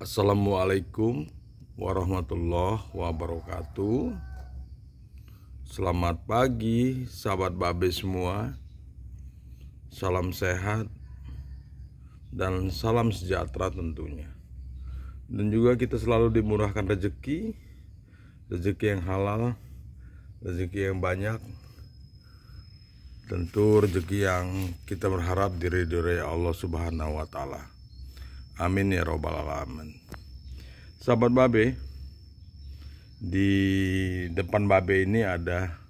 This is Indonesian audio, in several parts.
Assalamualaikum warahmatullahi wabarakatuh Selamat pagi sahabat babe semua Salam sehat dan salam sejahtera tentunya Dan juga kita selalu dimurahkan rezeki Rezeki yang halal Rezeki yang banyak Tentu rezeki yang kita berharap diri-diri Allah subhanahu wa ta'ala Amin ya robbal alamin. Sahabat babe, di depan babe ini ada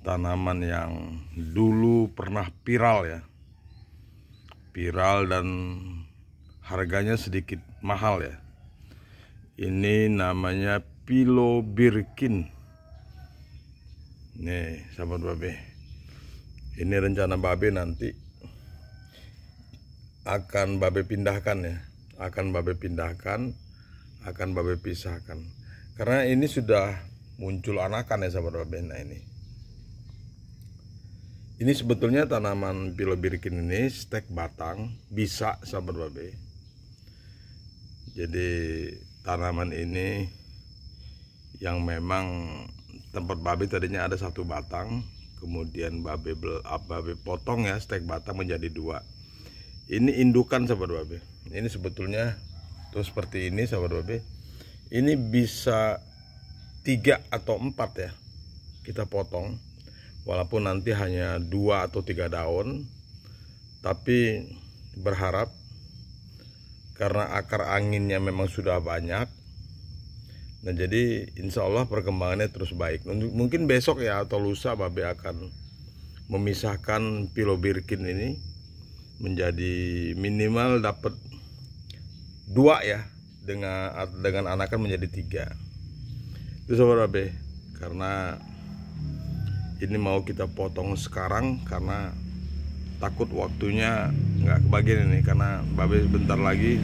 tanaman yang dulu pernah viral ya. Viral dan harganya sedikit mahal ya. Ini namanya Pilobirkin. Nih, sahabat babe. Ini rencana babe nanti akan babe pindahkan ya akan babe pindahkan akan babe pisahkan karena ini sudah muncul anakan ya sahabat babe nah ini ini sebetulnya tanaman pilobirkin ini stek batang bisa sahabat babe jadi tanaman ini yang memang tempat babe tadinya ada satu batang kemudian babe ah, babe potong ya stek batang menjadi dua ini indukan sahabat babe ini sebetulnya terus seperti ini sahabat babe ini bisa tiga atau empat ya kita potong walaupun nanti hanya dua atau tiga daun tapi berharap karena akar anginnya memang sudah banyak Nah jadi insya Allah perkembangannya terus baik Mungkin besok ya atau lusa Babe akan memisahkan pilobirkin ini menjadi minimal dapat dua ya dengan dengan anakan menjadi tiga itu saudara B karena ini mau kita potong sekarang karena takut waktunya nggak kebagian ini karena babe sebentar lagi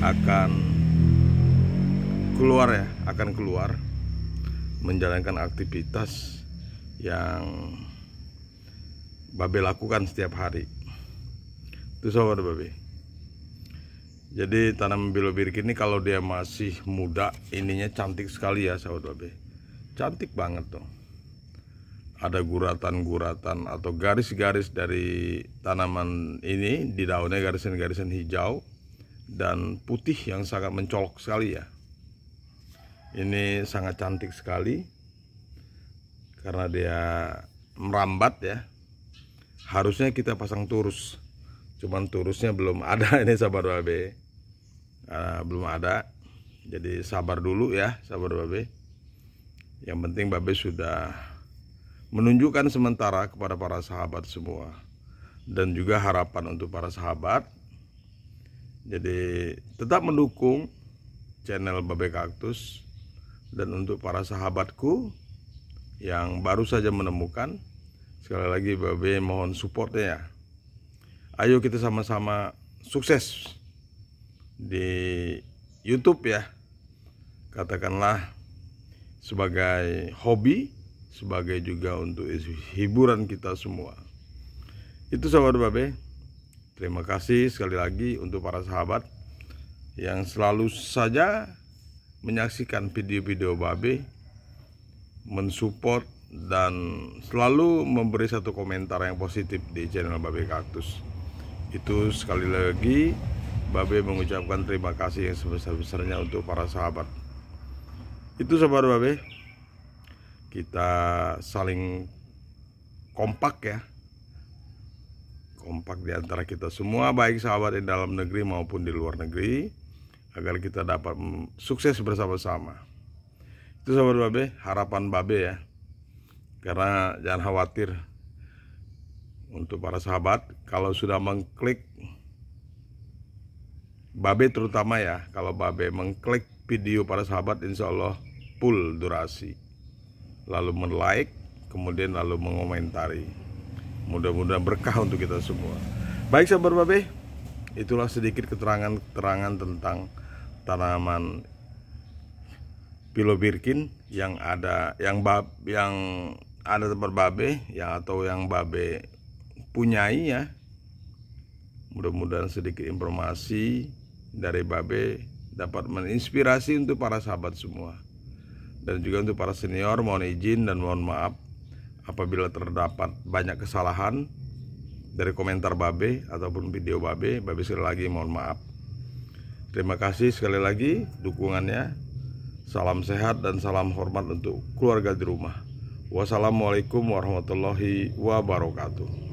akan keluar ya akan keluar menjalankan aktivitas yang babe lakukan setiap hari itu sobat babi jadi tanam birik ini kalau dia masih muda ininya cantik sekali ya sahabat babi cantik banget tuh ada guratan-guratan atau garis-garis dari tanaman ini di daunnya garisan-garisan hijau dan putih yang sangat mencolok sekali ya ini sangat cantik sekali karena dia merambat ya harusnya kita pasang turus cuman turusnya belum ada ini sabar babe uh, belum ada jadi sabar dulu ya sabar babe yang penting babe sudah menunjukkan sementara kepada para sahabat semua dan juga harapan untuk para sahabat jadi tetap mendukung channel babe kaktus dan untuk para sahabatku yang baru saja menemukan sekali lagi babe mohon supportnya ya ayo kita sama-sama sukses di YouTube ya katakanlah sebagai hobi sebagai juga untuk hiburan kita semua itu sahabat babe terima kasih sekali lagi untuk para sahabat yang selalu saja menyaksikan video-video babe mensupport dan selalu memberi satu komentar yang positif di channel babe kaktus itu sekali lagi Babe mengucapkan terima kasih yang sebesar-besarnya untuk para sahabat. Itu sahabat Babe. Kita saling kompak ya. Kompak di antara kita semua baik sahabat di dalam negeri maupun di luar negeri agar kita dapat sukses bersama-sama. Itu sahabat Babe, harapan Babe ya. Karena jangan khawatir untuk para sahabat kalau sudah mengklik babe terutama ya kalau babe mengklik video para sahabat insya Allah full durasi lalu men-like kemudian lalu mengomentari mudah-mudahan berkah untuk kita semua baik sahabat babe itulah sedikit keterangan-keterangan tentang tanaman pilobirkin yang ada yang bab yang ada tempat babe ya atau yang babe punyai ya. Mudah-mudahan sedikit informasi dari Babe dapat menginspirasi untuk para sahabat semua. Dan juga untuk para senior mohon izin dan mohon maaf apabila terdapat banyak kesalahan dari komentar Babe ataupun video Babe. Babe sekali lagi mohon maaf. Terima kasih sekali lagi dukungannya. Salam sehat dan salam hormat untuk keluarga di rumah. Wassalamualaikum warahmatullahi wabarakatuh.